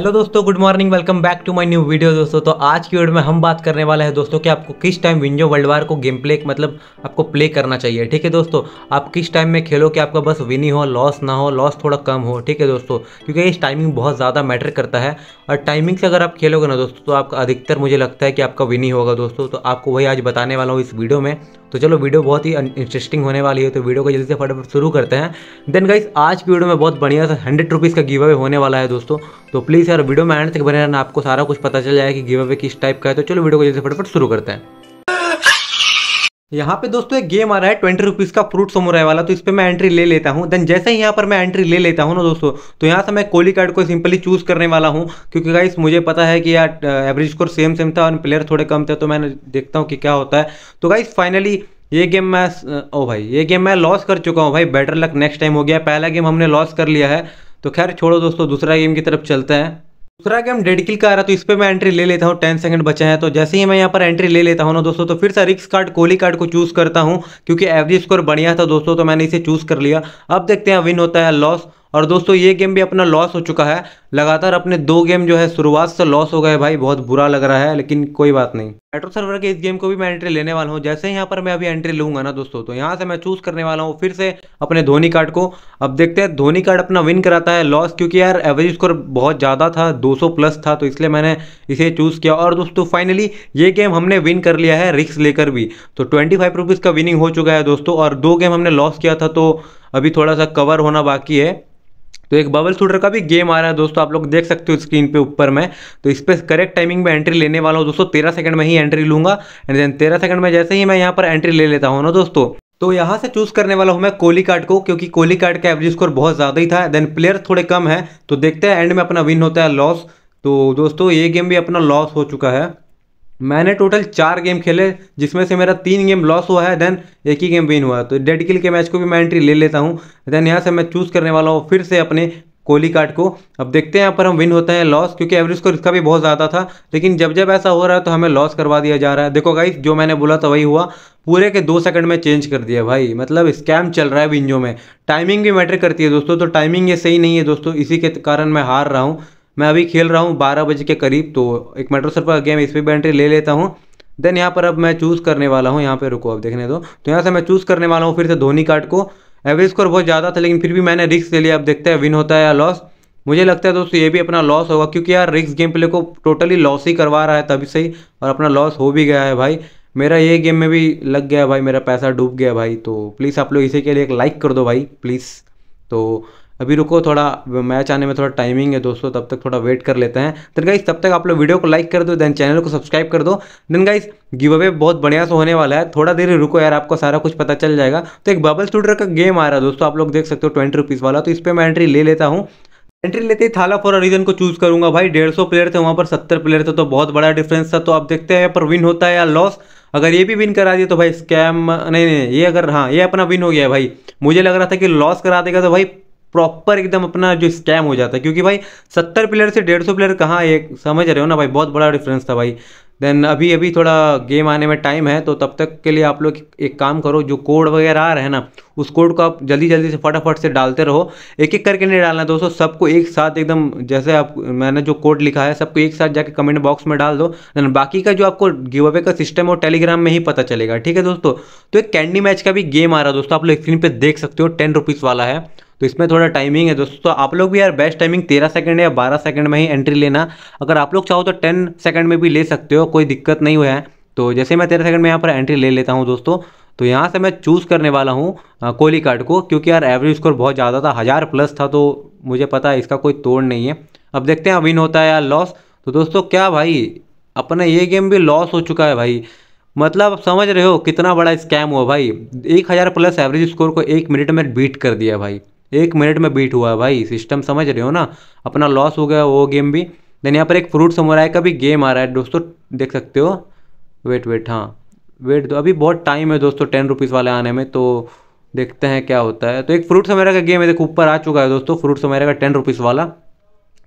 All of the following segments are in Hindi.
हेलो दोस्तों good morning welcome back to my new video दोस्तों तो आज की वीडियो में हम बात करने वाले हैं दोस्तों कि आपको किस टाइम विंजो वर्ल्ड वार को गेम प्ले मतलब आपको प्ले करना चाहिए ठीक है दोस्तों आप किस टाइम में खेलो कि आपका बस विनी हो लॉस ना हो लॉस थोड़ा कम हो ठीक है दोस्तों क्योंकि इस टाइमिंग बहुत ज़्यादा मैटर करता है और टाइमिंग से अगर आप खेलोगे ना दोस्तों तो आपका अधिकतर मुझे लगता है कि आपका विनी होगा दोस्तों तो आपको वही आज बताने वाला हूँ इस वीडियो में तो चलो वीडियो बहुत ही इंटरेस्टिंग होने वाली है तो वीडियो को जल्दी से फटाफट शुरू करते हैं देन गाइस आज की वीडियो में बहुत बढ़िया सा हंड्रेड रुपीज़ का गिव अवे होने वाला है दोस्तों तो प्लीज़ यार वीडियो में एंड तक बने रहना आपको सारा कुछ पता चल जाएगा कि गिव अवे किस टाइप का है तो चलो वीडियो को जल्दी से फटाफट शुरू करते हैं यहाँ पे दोस्तों एक गेम आ रहा है ट्वेंटी रुपीज़ का फ्रूट समुराई वाला तो इस पर मैं एंट्री ले लेता हूँ देन जैसे ही यहाँ पर मैं एंट्री ले लेता हूँ ना दोस्तों तो यहाँ से मैं कोली कार्ड को सिंपली चूज़ करने वाला हूँ क्योंकि गाइस मुझे पता है कि यार एवरेज स्कोर सेम सेम था और प्लेयर थोड़े कम थे तो मैं देखता हूँ कि क्या होता है तो गाइस फाइनली ये गेम मैं ओ भाई ये गेम मैं लॉस कर चुका हूँ भाई बेटर लक नेक्स्ट टाइम हो गया पहला गेम हमने लॉस कर लिया है तो खैर छोड़ो दोस्तों दूसरा गेम की तरफ चलते हैं दूसरा गेम डेड किल का आ रहा है तो इस पर मैं एंट्री ले लेता हूँ टेन सेकंड बचे हैं तो जैसे ही मैं यहाँ पर एंट्री ले लेता हूँ ना दोस्तों तो फिर से रिक्स कार्ड कोहली कार्ड को चूज़ करता हूँ क्योंकि एवरेज स्कोर बढ़िया था दोस्तों तो मैंने इसे चूज़ कर लिया अब देखते हैं विन होता है लॉस और दोस्तों ये गेम भी अपना लॉस हो चुका है लगातार अपने दो गेम जो है शुरुआत से लॉस हो गए भाई बहुत बुरा लग रहा है लेकिन कोई बात नहीं मेट्रो सर्वर के इस गेम को भी मैं एंट्री लेने वाला हूँ जैसे यहाँ पर मैं अभी एंट्री लूंगा ना दोस्तों तो यहाँ से मैं चूज करने वाला हूँ फिर से अपने धोनी कार्ड को अब देखते हैं धोनी कार्ड अपना विन कराता है लॉस क्योंकि यार एवरेज स्कोर बहुत ज़्यादा था दो प्लस था तो इसलिए मैंने इसे चूज़ किया और दोस्तों फाइनली ये गेम हमने विन कर लिया है रिक्स लेकर भी तो ट्वेंटी फाइव का विनिंग हो चुका है दोस्तों और दो गेम हमने लॉस किया था तो अभी थोड़ा सा कवर होना बाकी है तो एक बबल शूटर का भी गेम आ रहा है दोस्तों आप लोग देख सकते हो स्क्रीन पे ऊपर में तो इस पर करेक्ट टाइमिंग में एंट्री लेने वाला हूँ दोस्तों तेरह सेकंड में ही एंट्री लूंगा एंड देन तेरह सेकंड में जैसे ही मैं यहाँ पर एंट्री ले लेता हूँ ना दोस्तों तो यहाँ से चूज करने वाला हूँ मैं कोहली कार्ड को क्योंकि कोहली कार्ड का एवरेज स्कोर बहुत ज़्यादा ही था देन प्लेयर थोड़े कम है तो देखते हैं एंड में अपना विन होता है लॉस तो दोस्तों ये गेम भी अपना लॉस हो चुका है मैंने टोटल चार गेम खेले जिसमें से मेरा तीन गेम लॉस हुआ है देन एक ही गेम विन हुआ तो डेड किल के मैच को भी मैं एंट्री ले लेता हूँ देन यहाँ से मैं चूज़ करने वाला हूँ फिर से अपने कोहली कार्ड को अब देखते हैं यहाँ पर हम विन होते हैं लॉस क्योंकि एवरेज स्कोर इसका भी बहुत ज़्यादा था लेकिन जब जब ऐसा हो रहा है तो हमें लॉस करवा दिया जा रहा है देखो गाई जो मैंने बोला था वही हुआ पूरे के दो सेकंड में चेंज कर दिया भाई मतलब स्कैम चल रहा है विंजो में टाइमिंग भी मैटर करती है दोस्तों तो टाइमिंग ये सही नहीं है दोस्तों इसी के कारण मैं हार रहा हूँ मैं अभी खेल रहा हूँ बारह बजे के करीब तो एक मेट्रो सर पर गेम इस पर भी एंट्री ले लेता हूँ देन यहाँ पर अब मैं चूज़ करने वाला हूँ यहाँ पे रुको अब देखने दो तो यहाँ से मैं चूज़ करने वाला हूँ फिर से धोनी कार्ड को एवरेज स्कोर बहुत ज़्यादा था लेकिन फिर भी मैंने रिक्स ले लिया अब देखते हैं विन होता है या लॉस मुझे लगता है दोस्तों ये भी अपना लॉस होगा क्योंकि यार रिक्स गेम प्ले को टोटली लॉस ही करवा रहा है तभी सही और अपना लॉस हो भी गया है भाई मेरा ये गेम में भी लग गया भाई मेरा पैसा डूब गया भाई तो प्लीज़ आप लोग इसी के लिए एक लाइक कर दो भाई प्लीज़ तो अभी रुको थोड़ा मैच आने में थोड़ा टाइमिंग है दोस्तों तब तक थोड़ा वेट कर लेते हैं देन गाइस तब तक आप लोग वीडियो को लाइक कर दो देन चैनल को सब्सक्राइब कर दो देन गाइस गिव अवे बहुत बढ़िया से होने वाला है थोड़ा देर रुको यार आपको सारा कुछ पता चल जाएगा तो एक बबल शूटर का गेम आ रहा है दोस्तों आप लोग देख सकते हो ट्वेंटी रुपीज़ वाला तो इस पर मैं एंट्री ले लेता हूँ एंट्री लेते ही थाला फॉर रीजन को चूज करूंगा भाई डेढ़ सौ प्लेयर थे वहाँ पर सत्तर प्लेयर थे तो बहुत बड़ा डिफरेंस था तो आप देखते हैं यहाँ पर विन होता है या लॉस अगर ये भी विन करा दिए तो भाई स्कैम नहीं नहीं ये अगर हाँ ये अपना विन हो गया भाई मुझे लग रहा था कि लॉस करा देगा तो भाई प्रॉपर एकदम अपना जो स्कैम हो जाता है क्योंकि भाई सत्तर प्लेयर से डेढ़ सौ प्लेयर कहाँ एक समझ रहे हो ना भाई बहुत बड़ा डिफरेंस था भाई देन अभी अभी थोड़ा गेम आने में टाइम है तो तब तक के लिए आप लोग एक काम करो जो कोड वगैरह आ रहा है ना उस कोड को आप जल्दी जल्दी से फटाफट से डालते रहो एक एक करके नहीं डालना दोस्तों सबको एक साथ एकदम जैसे आप मैंने जो कोड लिखा है सबको एक साथ जाके कमेंट बॉक्स में डाल दो देन बाकी का जो आपको गिव अवे का सिस्टम है वो टेलीग्राम में ही पता चलेगा ठीक है दोस्तों तो एक कैंडी मैच का भी गेम आ रहा है दोस्तों आप लोग स्क्रीन पर देख सकते हो टेन रुपीज़ वाला है तो इसमें थोड़ा टाइमिंग है दोस्तों तो आप लोग भी यार बेस्ट टाइमिंग तेरह सेकंड या बारह सेकंड में ही एंट्री लेना अगर आप लोग चाहो तो टेन सेकंड में भी ले सकते हो कोई दिक्कत नहीं हुआ है तो जैसे मैं तेरह सेकंड में यहाँ पर एंट्री ले लेता हूँ दोस्तों तो यहाँ से मैं चूज़ करने वाला हूँ कोहली कार्ड को क्योंकि यार एवरेज स्कोर बहुत ज़्यादा था हज़ार प्लस था तो मुझे पता है इसका कोई तोड़ नहीं है अब देखते हैं विन होता है या लॉस तो दोस्तों क्या भाई अपना ये गेम भी लॉस हो चुका है भाई मतलब समझ रहे हो कितना बड़ा स्कैम हुआ भाई एक हज़ार प्लस एवरेज स्कोर को एक मिनट में बीट कर दिया भाई एक मिनट में बीट हुआ है भाई सिस्टम समझ रहे हो ना अपना लॉस हो गया वो गेम भी देन यहाँ पर एक फ्रूट समोरा का भी गेम आ रहा है दोस्तों देख सकते हो वेट वेट हाँ वेट दो तो अभी बहुत टाइम है दोस्तों टेन रुपीज़ वाले आने में तो देखते हैं क्या होता है तो एक फ्रूट समेरा का गेम है देखो ऊपर आ चुका है दोस्तों फ्रूट समेरा का टेन रुपीज़ वाला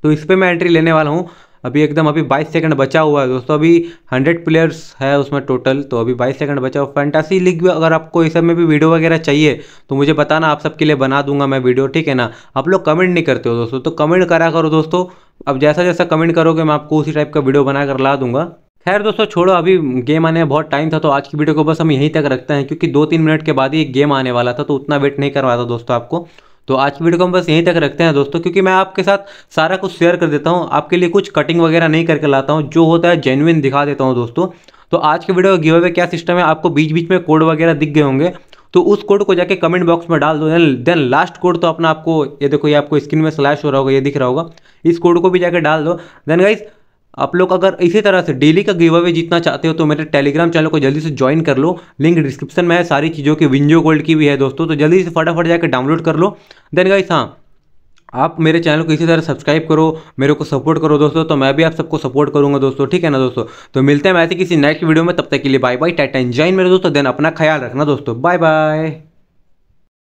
तो इस पर मैं एंट्री लेने वाला हूँ अभी एकदम अभी 22 सेकंड बचा हुआ है दोस्तों अभी 100 प्लेयर्स है उसमें टोटल तो अभी 22 सेकंड बचा हुआ फैंटासी लीग भी अगर आपको इस समय में भी वीडियो वगैरह चाहिए तो मुझे बताना आप सबके लिए बना दूंगा मैं वीडियो ठीक है ना आप लोग कमेंट नहीं करते हो दोस्तों तो कमेंट करा करो दोस्तों अब जैसा जैसा कमेंट करोगे मैं आपको उसी टाइप का वीडियो बनाकर ला दूंगा खैर दोस्तों छोड़ो अभी गेम आने में बहुत टाइम था तो आज की वीडियो को बस हम यहीं तक रखते हैं क्योंकि दो तीन मिनट के बाद ही गेम आने वाला था तो उतना वेट नहीं करवाता दोस्तों आपको तो आज की वीडियो को हम बस यहीं तक रखते हैं दोस्तों क्योंकि मैं आपके साथ सारा कुछ शेयर कर देता हूँ आपके लिए कुछ कटिंग वगैरह नहीं करके लाता हूँ जो होता है जेनुइन दिखा देता हूँ दोस्तों तो आज के वीडियो का गिव अवे क्या सिस्टम है आपको बीच बीच में कोड वगैरह दिख गए होंगे तो उस कोड को जाके कमेंट बॉक्स में डाल दो देन लास्ट कोड तो अपना आपको ये देखो ये आपको स्क्रीन में स्लैश हो रहा होगा ये दिख रहा होगा इस कोड को भी जाके डाल दो देन गाइज़ आप लोग अगर इसी तरह से डेली का गिव अवे जीतना चाहते हो तो मेरे टेलीग्राम चैनल को जल्दी से ज्वाइन कर लो लिंक डिस्क्रिप्शन में है सारी चीज़ों की विंजो गोल्ड की भी है दोस्तों तो जल्दी से फटाफट जाकर डाउनलोड कर लो देन गाइस हाँ आप मेरे चैनल को इसी तरह सब्सक्राइब करो मेरे को सपोर्ट करो दोस्तों तो मैं भी आप सबको सपोर्ट करूंगा दोस्तों ठीक है ना दोस्तों तो मिलते हैं ऐसे किसी नेक्स्ट वीडियो में तब तक के लिए bye bye tata and join मेरे दोस्तों देन अपना ख्याल रखना दोस्तों बाय बाय